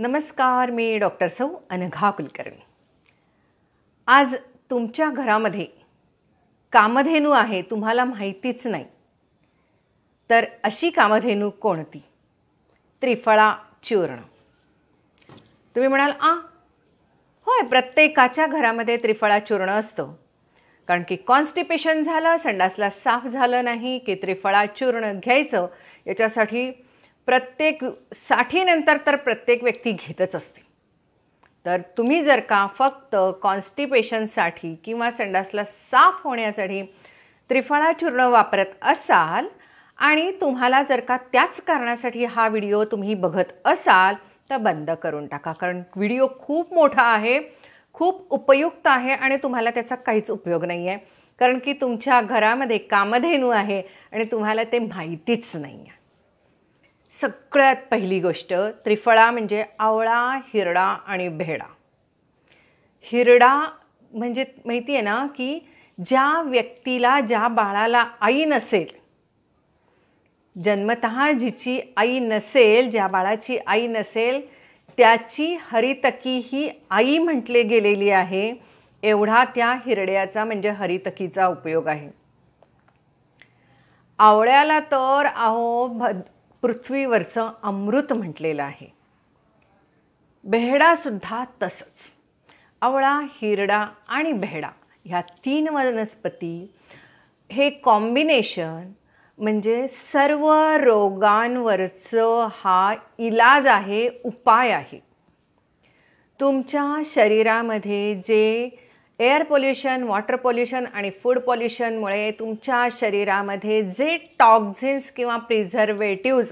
नमस्कार मी डॉक्टर सौ अनघा कुलकर्णी आज तुमच्या घरामध्ये कामधेनू आहे तुम्हाला माहितीच नाही तर अशी कामधेनू कोणती त्रिफळा चूर्ण तुम्ही म्हणाल आ होय प्रत्येकाच्या घरामध्ये त्रिफळा चूर्ण असतं कारण की कॉन्स्टिपेशन झालं संडासला साफ झालं नाही की त्रिफळा चूर्ण घ्यायचं याच्यासाठी प्रत्येक साठीनंतर तर प्रत्येक व्यक्ती घेतच असते तर तुम्ही जर का फक्त कॉन्स्टिपेशनसाठी किंवा संडासला साफ होण्यासाठी त्रिफळा चूर्ण वापरत असाल आणि तुम्हाला जर का त्याच कारणासाठी हा व्हिडिओ तुम्ही बघत असाल तर बंद करून टाका कारण व्हिडिओ खूप मोठा आहे खूप उपयुक्त आहे आणि तुम्हाला त्याचा काहीच उपयोग नाही आहे कारण की तुमच्या घरामध्ये कामधेनू आहे आणि तुम्हाला ते माहितीच नाही आहे सगळ्यात पहिली गोष्ट त्रिफळा म्हणजे आवळा हिरडा आणि भेडा हिरडा म्हणजे माहिती आहे ना की ज्या व्यक्तीला ज्या बाळाला आई नसेल जन्मत जिची आई नसेल ज्या बाळाची आई नसेल त्याची हरितकी ही आई म्हटले गेलेली आहे एवढा त्या हिरड्याचा म्हणजे हरितकीचा उपयोग आहे आवळ्याला तर अहो भ पृथ्वीवरचं अमृत म्हटलेलं आहे बेहडासुद्धा तसंच आवळा हिरडा आणि बेहडा ह्या तीन वनस्पती हे कॉम्बिनेशन म्हणजे सर्व रोगांवरचं हा इलाज आहे उपाय आहे तुमच्या शरीरामध्ये जे एअर पोल्युशन वॉटर पोल्युशन आणि फूड पॉल्युशनमुळे तुमच्या शरीरामध्ये जे टॉक्झिन्स किंवा प्रिझर्वेटिव्ज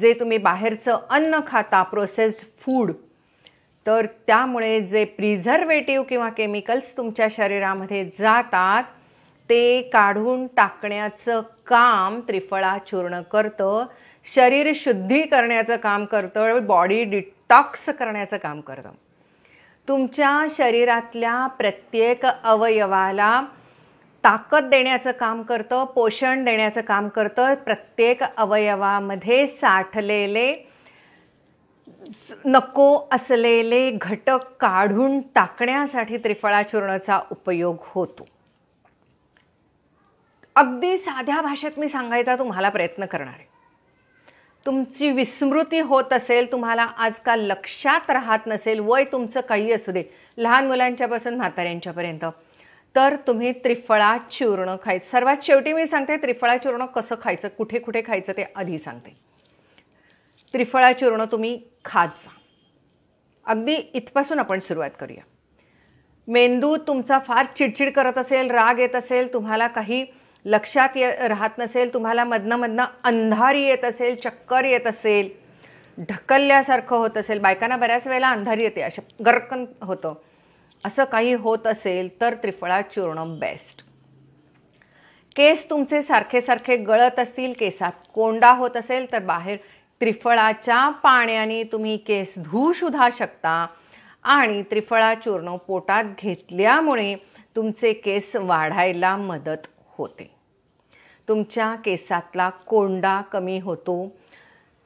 जे तुम्ही बाहेरचं अन्न खाता प्रोसेस्ड फूड तर त्यामुळे जे प्रिझर्वेटिव्ह किंवा केमिकल्स तुमच्या शरीरामध्ये जातात ते काढून टाकण्याचं काम त्रिफळा चूर्ण करतं शरीर शुद्धी करण्याचं काम करतं बॉडी डिटॉक्स करण्याचं काम करतं तुमच्या शरीरातल्या प्रत्येक अवयवाला ताकद देण्याचं काम करतं पोषण देण्याचं काम करतं प्रत्येक अवयवामध्ये साठलेले नको असलेले घटक काढून टाकण्यासाठी त्रिफळा चूर्णचा उपयोग होतो अगदी साध्या भाषेत मी सांगायचा तुम्हाला प्रयत्न करणार आहे तुमची विस्मृती होत असेल तुम्हाला आजकाल लक्षात राहत नसेल वय तुमचं काही असू दे लहान मुलांच्यापासून म्हाताऱ्यांच्यापर्यंत तर तुम्ही त्रिफळा चूर्ण खायचं सर्वात शेवटी मी सांगते त्रिफळा चूर्ण कसं खायचं कुठे कुठे खायचं ते आधी सांगते त्रिफळा चूर्ण तुम्ही खात जा अगदी इथपासून आपण सुरुवात करूया मेंदू तुमचा फार चिडचिड करत असेल राग येत असेल तुम्हाला काही लक्षात ये राहत नसेल तुम्हाला मधनं मधनं अंधारी येत असेल चक्कर येत असेल ढकलल्यासारखं होत असेल बायकांना बऱ्याच वेळेला अंधारी येते अशा गरकन होतं असं काही होत असेल तर त्रिफळा चूर्ण बेस्ट केस तुमचे सारखे सारखे गळत असतील केसात कोंडा होत असेल तर बाहेर त्रिफळाच्या पाण्याने तुम्ही केस धुऊ सुद्धा शकता आणि त्रिफळा चूर्ण पोटात घेतल्यामुळे तुमचे केस वाढायला मदत होते तुमच्या केसातला कोंडा कमी होतो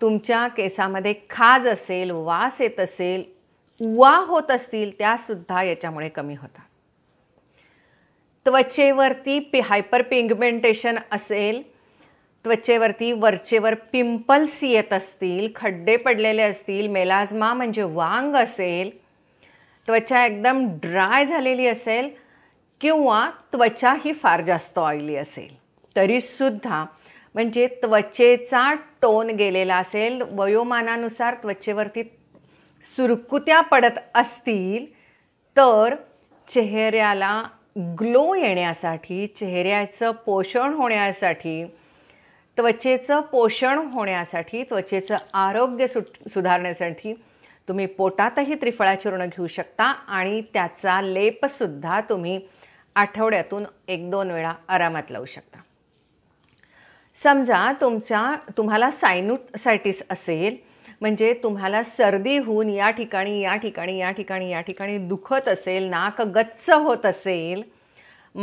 तुमच्या केसामध्ये खाज असेल वास येत असेल उवा होत असतील त्यासुद्धा याच्यामुळे कमी होतात त्वचेवरती पि हायपर पिगमेंटेशन असेल त्वचेवरती वरचेवर पिंपल्स येत असतील खड्डे पडलेले असतील मेलाजमा म्हणजे वांग असेल त्वचा एकदम ड्राय झालेली असेल किंवा त्वचा ही फार जास्त ऑइली असेल तरीसुद्धा म्हणजे त्वचेचा टोन गेलेला असेल वयोमानानुसार त्वचेवरती सुरकुत्या पडत असतील तर चेहऱ्याला ग्लो येण्यासाठी चेहऱ्याचं पोषण होण्यासाठी त्वचेचं पोषण होण्यासाठी त्वचेचं आरोग्य सुट सुधारण्यासाठी तुम्ही पोटातही त्रिफळा चूर्ण घेऊ शकता आणि त्याचा लेपसुद्धा तुम्ही आठवड्यातून एक दोन वेळा आरामात लावू शकता समजा तुमच्या तुम्हाला सायनुसायटिस असेल म्हणजे तुम्हाला सर्दी होऊन या ठिकाणी या ठिकाणी या ठिकाणी या ठिकाणी दुखत असेल नाक गच्च होत असेल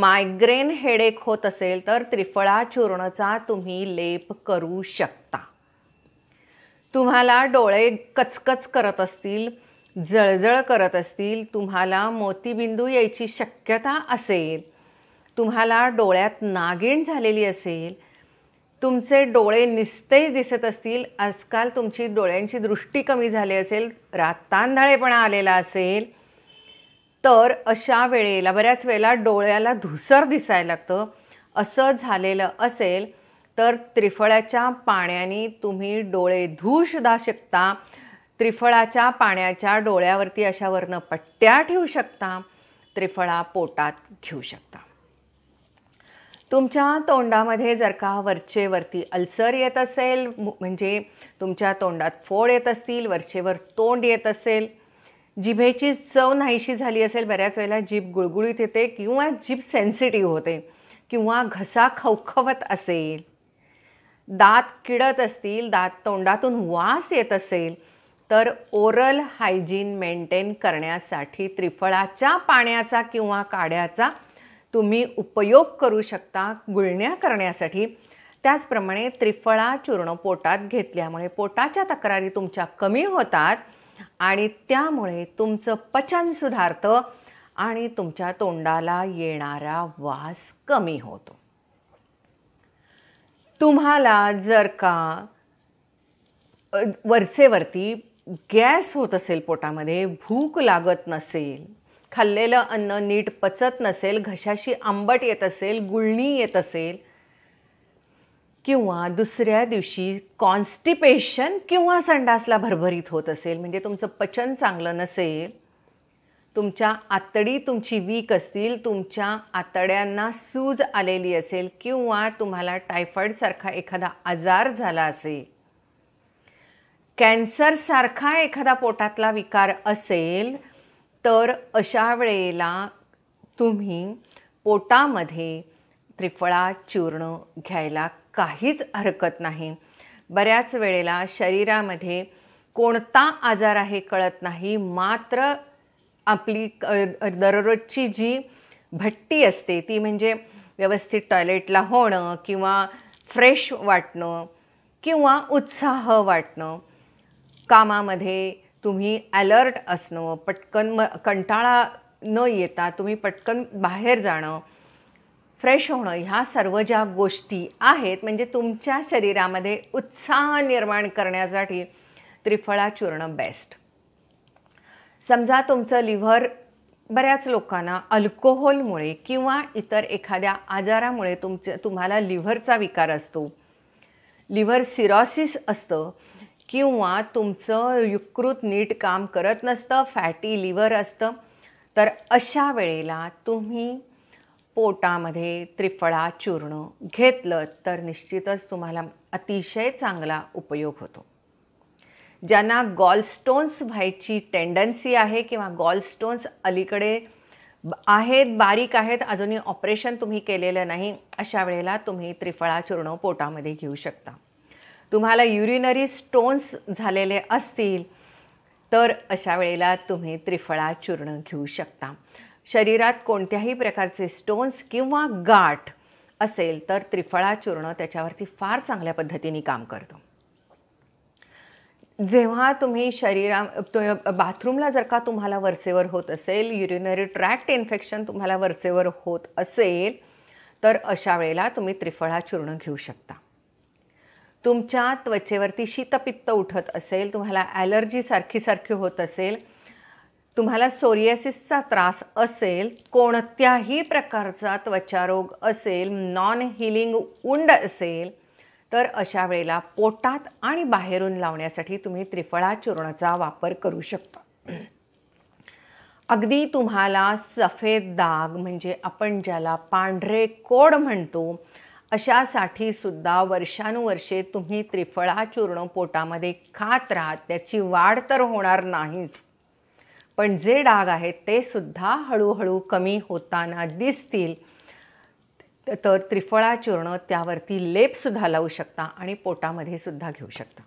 मायग्रेन हेडेक होत असेल तर त्रिफळा चूर्णचा तुम्ही लेप करू शकता तुम्हाला डोळे कचकच करत असतील जळजळ करत असतील तुम्हाला मोतीबिंदू यायची शक्यता असेल तुम्हाला डोळ्यात नागिण झालेली असेल तुमचे डोळे निस्तेज दिसत असतील आजकाल तुमची डोळ्यांची दृष्टी कमी झाली असेल रातांधाळेपणा आलेला असेल तर अशा वेळेला बऱ्याच वेळेला डोळ्याला धुसर दिसायला लागतं असं झालेलं असेल तर त्रिफळाच्या पाण्याने तुम्ही डोळे धुवू सुद्धा शकता त्रिफळाच्या पाण्याच्या डोळ्यावरती अशावरनं पट्ट्या ठेवू शकता त्रिफळा पोटात घेऊ शकता तुमच्या तोंडामध्ये जर का वरचेवरती अल्सर येत असेल म्हणजे तुमच्या तोंडात फोड येत असतील वरचेवर तोंड येत असेल जिभेची चव नाहीशी झाली असेल बऱ्याच वेळेला जीभ गुळगुळीत येते किंवा जीभ सेन्सिटिव्ह होते किंवा घसा खवखवत असेल दात किडत असतील दात तोंडातून वास येत असेल तर ओरल हायजीन मेंटेन करण्यासाठी त्रिफळाच्या पाण्याचा किंवा काड्याचा तुम्ही उपयोग करू शकता गुळण्या करण्यासाठी त्याचप्रमाणे त्रिफळा चूर्ण पोटात घेतल्यामुळे पोटाच्या तक्रारी तुमच्या कमी होतात आणि त्यामुळे तुमचं पचन सुधारतं आणि तुमच्या तोंडाला येणारा वास कमी होतो तुम्हाला जर का वरचेवरती गॅस होत असेल पोटामध्ये भूक लागत नसेल खाल्लेलं अन्न नीट पचत नसेल घशाशी आंबट येत असेल गुळणी येत असेल किंवा दुसऱ्या दिवशी कॉन्स्टिपेशन किंवा संडासला भरभरीत होत असेल म्हणजे तुमचं पचन चांगलं नसेल तुमच्या आतडी तुमची वीक असतील तुमच्या आतड्यांना सूज आलेली असेल किंवा तुम्हाला टायफॉईडसारखा एखादा आजार झाला असेल कॅन्सरसारखा एखादा पोटातला विकार असेल तर अशा वेळेला तुम्ही पोटामध्ये त्रिफळा चूर्ण घ्यायला काहीच हरकत नाही बऱ्याच वेळेला शरीरामध्ये कोणता आजार आहे कळत नाही मात्र आपली दररोजची जी भट्टी असते ती म्हणजे व्यवस्थित टॉयलेटला होणं किंवा फ्रेश वाटणं किंवा उत्साह वाटणं कामामध्ये तुम्ही अलर्ट असणं पटकन म कंटाळा न येता तुम्ही पटकन बाहेर जाणं फ्रेश होणं ह्या सर्व ज्या गोष्टी आहेत म्हणजे तुमच्या शरीरामध्ये उत्साह निर्माण करण्यासाठी त्रिफळा चूर्ण बेस्ट समजा तुमचं लिव्हर बऱ्याच लोकांना अल्कोहोलमुळे किंवा इतर एखाद्या आजारामुळे तुमचं तुम्हाला लिव्हरचा विकार असतो लिव्हर सिरॉसिस असतं किंवा तुमचं युकृत नीट काम करत नसतं फॅटी लिव्हर असतं तर अशा वेळेला तुम्ही पोटामध्ये त्रिफळा चूर्ण घेतलं तर निश्चितच तुम्हाला अतिशय चांगला उपयोग होतो ज्यांना गॉलस्टोन्स व्हायची टेंडन्सी आहे किंवा गॉलस्टोन्स अलीकडे आहेत बारीक आहेत अजूनही ऑपरेशन तुम्ही केलेलं नाही अशा वेळेला तुम्ही त्रिफळा चूर्ण पोटामध्ये घेऊ शकता तुम्हाला युरिनरी स्टोन्स झालेले असतील तर अशा वेळेला तुम्ही त्रिफळा चूर्ण घेऊ शकता शरीरात कोणत्याही प्रकारचे स्टोन्स किंवा गाठ असेल तर त्रिफळा चूर्ण त्याच्यावरती फार चांगल्या पद्धतीने काम करतो जेव्हा तुम्ही शरीरा बाथरूमला जर का तुम्हाला वरचेवर होत असेल युरिनरी ट्रॅक्ट इन्फेक्शन तुम्हाला वरचेवर होत असेल तर अशा वेळेला तुम्ही त्रिफळा चूर्ण घेऊ शकता तुमच्या त्वचेवरती शीतपित्त उठत असेल तुम्हाला ॲलर्जी सारखी सारखी होत असेल तुम्हाला सोरियासिसचा त्रास असेल कोणत्याही प्रकारचा त्वचारोग असेल नॉन हिलिंग उंड असेल तर अशा वेळेला पोटात आणि बाहेरून लावण्यासाठी तुम्ही त्रिफळा चूर्णाचा वापर करू शकता अगदी तुम्हाला सफेद दाग म्हणजे आपण ज्याला पांढरे कोड म्हणतो अशासाठी सुद्धा वर्षानुवर्षे तुम्ही त्रिफळा चूर्ण पोटामध्ये खात राहात त्याची वाढ तर होणार नाहीच पण जे डाग आहेत ते सुद्धा हळूहळू कमी होताना दिसतील तर त्रिफळा चूर्ण त्यावरती लेपसुद्धा लावू शकता आणि पोटामध्ये सुद्धा घेऊ शकता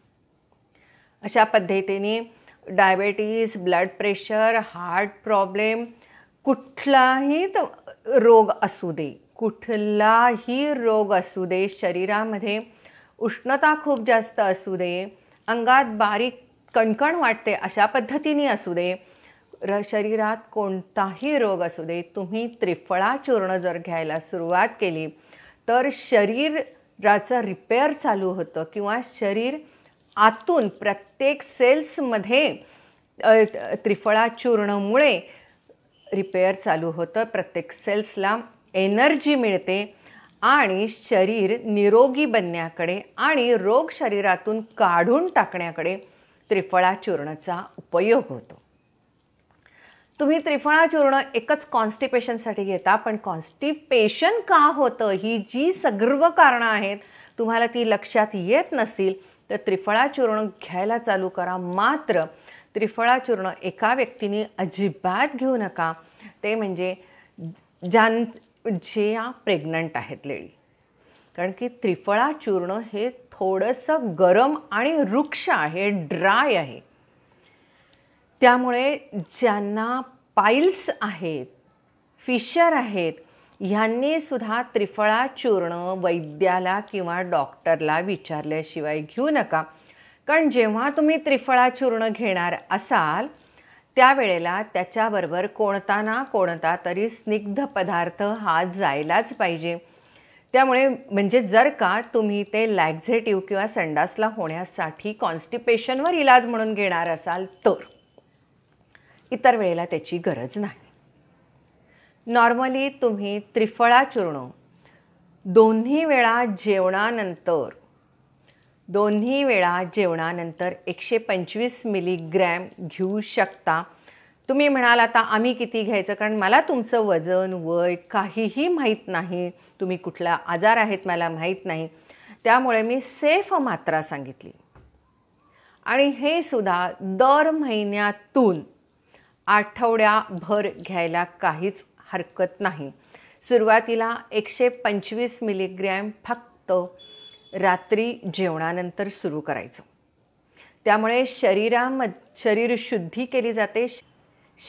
अशा पद्धतीने diabetes blood pressure heart problem कुठलाही रोग असू दे कुठलाही रोग असू दे शरीरामध्ये उष्णता खूप जास्त असू दे अंगात बारीक कणकण वाटते अशा पद्धतीने असू दे र शरीरात कोणताही रोग असू दे तुम्ही त्रिफळा चूर्ण जर घ्यायला सुरुवात केली तर शरीराचं रिपेअर चालू होतं किंवा शरीर आतून प्रत्येक सेल्समध्ये त्रिफळा चूर्णमुळे रिपेअर चालू होतं प्रत्येक सेल्सला एनर्जी मिळते आणि शरीर निरोगी बनण्याकडे आणि रोग शरीरातून काढून टाकण्याकडे त्रिफळा चूर्णचा उपयोग होतो तुम्ही त्रिफळा चूर्ण एकच कॉन्स्टिपेशनसाठी घेता पण कॉन्स्टिपेशन का होतं ही जी सर्व कारणं आहेत तुम्हाला ती लक्षात येत नसतील तर त्रिफळा चूर्ण घ्यायला चालू करा मात्र त्रिफळा चूर्ण एका व्यक्तीने अजिबात घेऊ नका ते म्हणजे ज्यां जे या प्रेग्नंट आहेत लेडी कारण की त्रिफळा चूर्ण हे थोडंसं गरम आणि वृक्ष आहे ड्राय आहे त्यामुळे ज्यांना पाईल्स आहेत फिशर आहेत ह्यांनी सुद्धा त्रिफळा चूर्ण वैद्याला किंवा डॉक्टरला विचारल्याशिवाय घेऊ नका कारण जेव्हा तुम्ही त्रिफळा चूर्ण घेणार असाल त्यावेळेला त्याच्याबरोबर कोणता ना कोणता तरी स्निग्ध पदार्थ हा जायलाच पाहिजे त्यामुळे म्हणजे जर का तुम्ही ते लॅक्झेटिव्ह किंवा संडासला होण्यासाठी कॉन्स्टिपेशनवर इलाज म्हणून घेणार असाल तर इतर वेळेला त्याची गरज नाही नॉर्मली तुम्ही त्रिफळा चूर्ण दोन्ही वेळा जेवणानंतर दोन्ही वेळा जेवणानंतर एकशे पंचवीस मिलीग्रॅम घेऊ शकता तुम्ही म्हणाल आता आम्ही किती घ्यायचं कारण मला तुमचं वजन वय काहीही माहीत नाही तुम्ही कुठला आजार आहेत मला माहीत नाही त्यामुळे मी सेफ मात्रा सांगितली आणि हे सुद्धा दर महिन्यातून आठवड्याभर घ्यायला काहीच हरकत नाही सुरुवातीला एकशे पंचवीस मिलीग्रॅम फक्त रात्री जेवणानंतर सुरू करायचं त्यामुळे शरीराम शरीर शुद्धी केली जाते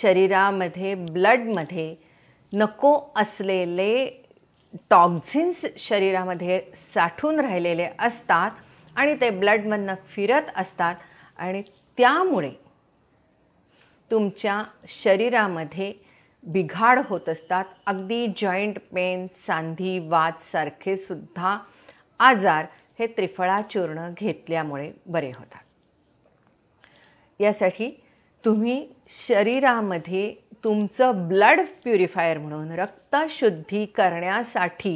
शरीरामध्ये ब्लडमध्ये नको असलेले टॉक्झिन्स शरीरामध्ये साठून राहिलेले असतात आणि ते ब्लडमधनं फिरत असतात आणि त्यामुळे तुमच्या शरीरामध्ये बिघाड होत असतात अगदी जॉईंट पेन सांधी वाद सारखे सुद्धा आजार हे त्रिफळा चूर्ण घेतल्यामुळे बरे होतात यासाठी तुम्ही शरीरामध्ये तुमचं ब्लड प्युरिफायर म्हणून रक्तशुद्धी करण्यासाठी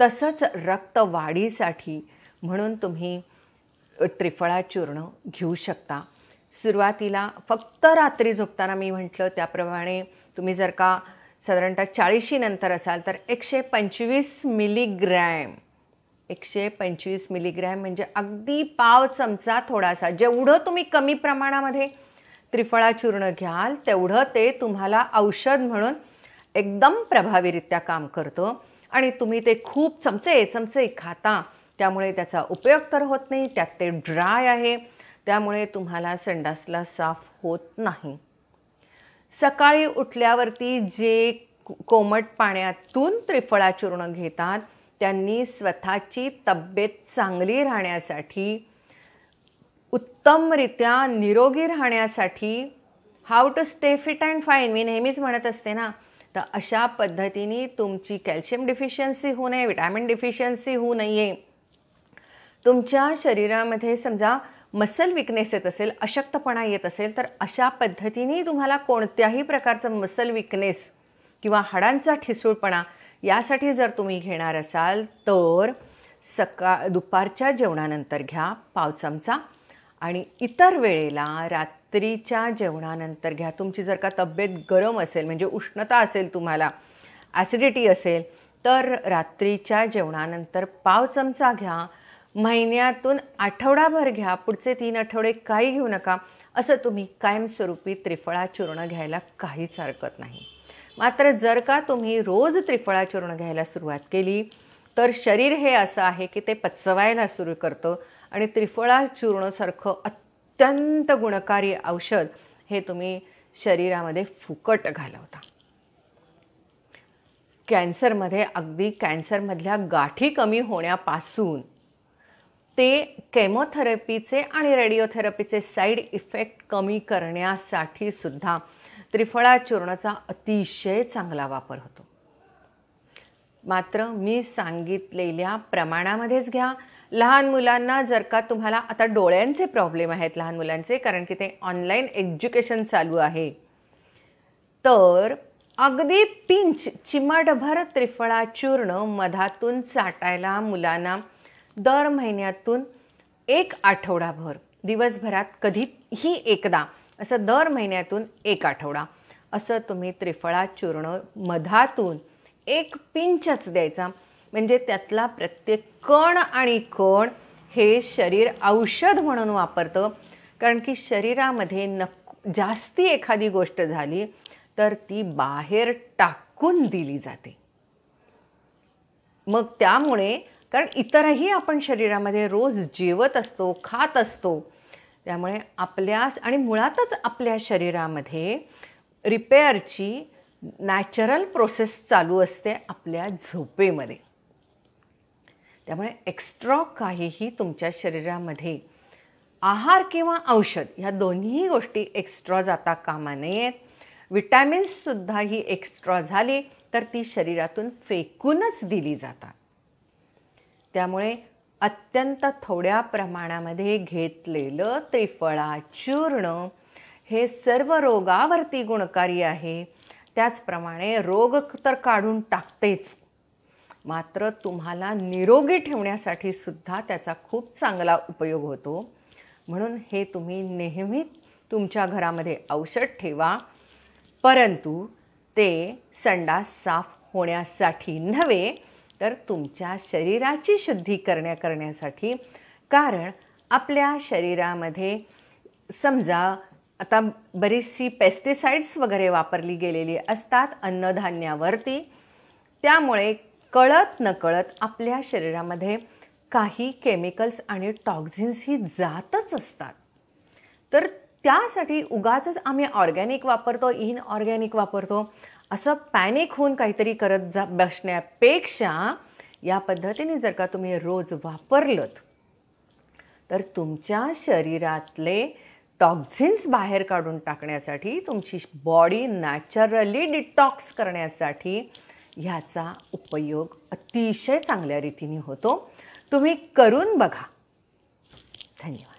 तसंच रक्तवाढीसाठी म्हणून तुम्ही त्रिफळा चूर्ण घेऊ शकता सुरुवातीला फक्त रात्री झोपताना मी म्हटलं त्याप्रमाणे तुम्ही जर का साधारणतः चाळीशी नंतर असाल तर एकशे पंचवीस मिलीग्रॅम एकशे पंचवीस मिलीग्रॅम म्हणजे अगदी पाव चमचा थोडासा जेवढं तुम्ही कमी प्रमाणामध्ये त्रिफळा चूर्ण घ्याल तेवढं ते तुम्हाला औषध म्हणून एकदम प्रभावीरित्या काम करतं आणि तुम्ही ते खूप चमचे चमचे खाता त्यामुळे त्याचा उपयोग तर होत नाही त्यात ते ड्राय आहे त्यामुळे तुम्हाला संडासला साफ होत नाही सकाळी उठल्यावरती जे कोमट पाण्यातून त्रिफळा चूर्ण घेतात त्यांनी स्वतःची तब्येत चांगली राहण्यासाठी उत्तमरित्या निरोगी राहण्यासाठी how to stay fit and fine मी नेहमीच म्हणत असते ना तर अशा पद्धतीने तुमची कॅल्शियम डिफिशियन्सी होऊ नये विटॅमिन डिफिशियन्सी होऊ नये तुमच्या शरीरामध्ये समजा मसल विकनेस येत असेल अशक्तपणा येत असेल तर अशा पद्धतीने तुम्हाला कोणत्याही प्रकारचं मसल विकनेस किंवा हाडांचा ठिसूळपणा यासाठी जर तुम्ही घेणार असाल तर सका दुपारच्या जेवणानंतर घ्या पाव चमचा आणि इतर वेळेला रात्रीच्या जेवणानंतर घ्या तुमची जर का तब्येत गरम असेल म्हणजे उष्णता असेल तुम्हाला ॲसिडिटी असेल तर रात्रीच्या जेवणानंतर पाव चमचा घ्या महिन्यातून आठवडाभर घ्या पुढचे तीन आठवडे काही घेऊ नका असं तुम्ही कायमस्वरूपी त्रिफळा चूर्ण घ्यायला काहीच हरकत नाही मात्र जर का तुम्ही रोज त्रिफळा चूर्ण घ्यायला सुरुवात केली तर शरीर हे असं आहे की ते पचवायला सुरू करतं आणि त्रिफळा चूर्णसारखं अत्यंत गुणकारी औषध हे तुम्ही शरीरामध्ये फुकट घालवता कॅन्सरमध्ये अगदी कॅन्सरमधल्या गाठी कमी होण्यापासून ते केमोथेरपीचे आणि रेडिओथेरपीचे साईड इफेक्ट कमी करण्यासाठी सुद्धा त्रिफळा चूर्णाचा अतिशय चांगला वापर होतो मात्र मी सांगितलेल्या प्रमाणामध्येच घ्या लहान मुलांना जर का तुम्हाला आता डोळ्यांचे प्रॉब्लेम आहेत लहान मुलांचे कारण की ते ऑनलाईन एज्युकेशन चालू आहे तर अगदी पिंच चिमटभर त्रिफळा चूर्ण मधातून चाटायला मुलांना दर महिन्यातून एक आठवडाभर दिवसभरात कधीही एकदा असं दर महिन्यातून एक आठवडा असं तुम्ही त्रिफळा चूर्ण मधातून एक पिंचच द्यायचा म्हणजे त्यातला प्रत्येक कण आणि कण हे शरीर औषध म्हणून वापरतं कारण की शरीरामध्ये नक जास्ती एखादी गोष्ट झाली तर ती बाहेर टाकून दिली जाते मग त्यामुळे कारण इतरही आपण शरीरामध्ये रोज जेवत असतो खात असतो त्यामुळे आपल्यास आणि मुळातच आपल्या शरीरामध्ये रिपेअरची नॅचरल प्रोसेस चालू असते आपल्या झोपेमध्ये त्यामुळे एक्स्ट्रा काहीही तुमच्या शरीरामध्ये आहार किंवा औषध ह्या दोन्ही गोष्टी एक्स्ट्रा जाता कामा नयेत विटॅमिन्ससुद्धा ही एक्स्ट्रा झाली तर ती शरीरातून फेकूनच दिली जातात त्यामुळे अत्यंत थोड्या प्रमाणामध्ये घेतलेलं त्रिफळा चूर्ण हे सर्व रोगावरती गुणकारी आहे त्याचप्रमाणे रोग तर काढून टाकतेच मात्र तुम्हाला निरोगी ठेवण्यासाठी सुद्धा त्याचा खूप चांगला उपयोग होतो म्हणून हे तुम्ही नेहमी तुमच्या घरामध्ये औषध ठेवा परंतु ते संडास साफ होण्यासाठी नव्हे तर तुमच्या शरीराची शुद्धी करण्या करण्यासाठी कारण आपल्या शरीरामध्ये समजा आता बरीचशी पेस्टिसाइड्स वगैरे वापरली गेलेली असतात अन्नधान्यावरती त्यामुळे कळत नकळत आपल्या शरीरामध्ये काही केमिकल्स आणि टॉक्झिन्स ही जातच असतात तर त्यासाठी उगाच आम्ही ऑर्गॅनिक वापरतो इनऑर्गॅनिक वापरतो असं पॅनिक होऊन काहीतरी करत जा बसण्यापेक्षा या पद्धतीने जर का तुम्ही रोज वापरलत तर तुमच्या शरीरातले टॉक्झिन्स बाहेर काढून टाकण्यासाठी तुमची बॉडी नॅचरली डिटॉक्स करण्यासाठी ह्याचा उपयोग अतिशय चांगल्या रीतीने होतो तुम्ही करून बघा धन्यवाद